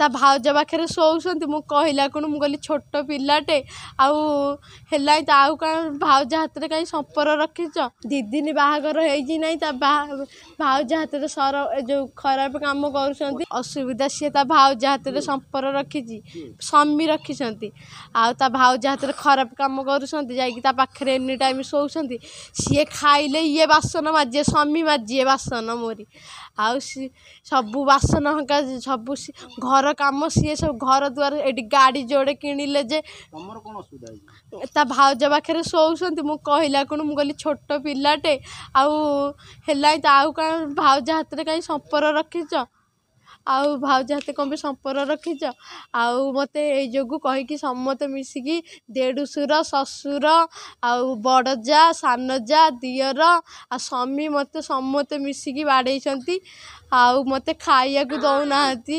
ତା ଭାଉଜ ପାଖରେ ଶୋଉଛନ୍ତି ମୁଁ କହିଲା କ'ଣ ମୁଁ କହିଲି ଛୋଟ ପିଲାଟେ ଆଉ ହେଲା ତ ଆଉ କ'ଣ ଭାଉଜ ହାତରେ କାହିଁ ସପର ରଖିଛ ଦୁଇ ଦିନ ବାହାଘର ହେଇଛି ନାହିଁ ତା ଭାଉଜ ହାତରେ ସର ଯେଉଁ ଖରାପ କାମ କରୁଛନ୍ତି ଅସୁବିଧା ସିଏ ତା ଭାଉଜ ହାତରେ ସମ୍ପର ରଖିଛି ସ୍ୱାମୀ ରଖିଛନ୍ତି ଆଉ ତା ଭାଉଜ ହାତରେ ଖରାପ କାମ କରୁଛନ୍ତି ଯାଇକି ତା ପାଖରେ ଏନି ଟାଇମ୍ ଶୋଉଛନ୍ତି ସିଏ ଖାଇଲେ ଇଏ ବାସନ ମାଜିଏ ସ୍ୱାମୀ ମାଜିଏ ବାସନ ମୋରି ଆଉ ସବୁ ବାସନ ହଙ୍କା ସବୁ ଘର କାମ ସିଏ ସବୁ ଘର ଦ୍ୱାର ଏଠି ଗାଡ଼ି ଯୋଡ଼େ କିଣିଲେ ଯେ ତା ଭାଉଜ ପାଖରେ ଶୋଉଛନ୍ତି ମୁଁ କହିଲା କ'ଣ ମୁଁ କହିଲି ଛୋଟ ପିଲାଟେ ଆଉ ହେଲା ତ ଆଉ କ'ଣ ଭାଉଜ ହାତରେ କାହିଁ ସମ୍ପର୍କ ରଖିଛ ଆଉ ଭାଉଜ ହାତରେ କ'ଣ ବି ସମ୍ପର୍କ ରଖିଛ ଆଉ ମୋତେ ଏଇ ଯୋଗୁଁ କହିକି ସମସ୍ତେ ମିଶିକି ଦେଢ଼ୁଶୁର ଶ୍ୱଶୁର ଆଉ ବଡ଼ଜା ସାନଜା ଦିଅର ଆଉ ସ୍ୱାମୀ ମୋତେ ସମସ୍ତେ ମିଶିକି ବାଡ଼େଇଛନ୍ତି ଆଉ ମୋତେ ଖାଇବାକୁ ଦେଉନାହାନ୍ତି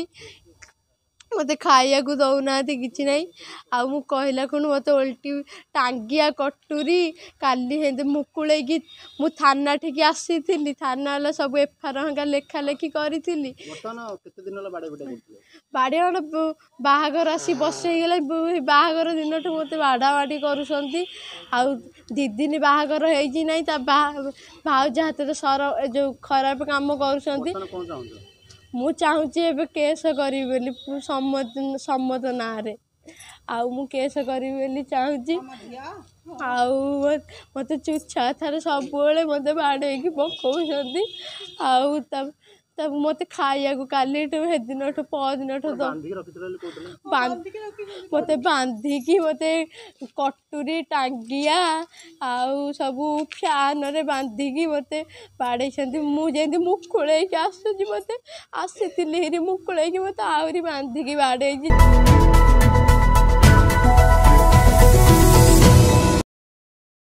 ମୋତେ ଖାଇବାକୁ ଦେଉନାହାନ୍ତି କିଛି ନାହିଁ ଆଉ ମୁଁ କହିଲା କ'ଣ ମୋତେ ଓଲଟି ଟାଙ୍ଗିଆ କଟୁରୀ କାଲି ହେନ୍ତି ମୁକୁଳେଇକି ମୁଁ ଥାନା ଠିକି ଆସିଥିଲି ଥାନା ହେଲା ସବୁ ଏଫଆଇଆର ଲେଖାଲେଖି କରିଥିଲି ବାଡ଼ି ବାହାଘର ଆସି ବସେଇଗଲେ ବାହାଘର ଦିନଠୁ ମୋତେ ବାଡ଼ାବାଡ଼ି କରୁଛନ୍ତି ଆଉ ଦୁଇ ଦିନ ବାହାଘର ହେଇଛି ନାହିଁ ତା ବାହା ଭାଉଜ ହାତରେ ସର ଯେଉଁ ଖରାପ କାମ କରୁଛନ୍ତି ମୁଁ ଚାହୁଁଛି ଏବେ କେସ୍ କରିବି ବୋଲି ସମ୍ମତ ନାଁରେ ଆଉ ମୁଁ କେସ୍ କରିବି ବୋଲି ଚାହୁଁଛି ଆଉ ମୋତେ ଛୁଆ ଥରେ ସବୁବେଳେ ମୋତେ ବାଡ଼େଇକି ପକଉଛନ୍ତି ଆଉ ତା ତାକୁ ମୋତେ ଖାଇବାକୁ କାଲିଠୁ ସେଦିନଠୁ ପରଦିନଠୁ ମୋତେ ବାନ୍ଧିକି ମୋତେ କଟୁରୀ ଟାଙ୍ଗିଆ ଆଉ ସବୁ ଫ୍ୟାନରେ ବାନ୍ଧିକି ମୋତେ ବାଡ଼େଇଛନ୍ତି ମୁଁ ଯେମିତି ମୁକୁଳେଇକି ଆସୁଛି ମୋତେ ଆସିଥିଲି ହେରି ମୁକୁଳେଇକି ମୋତେ ଆହୁରି ବାନ୍ଧିକି ବାଡ଼େଇଛି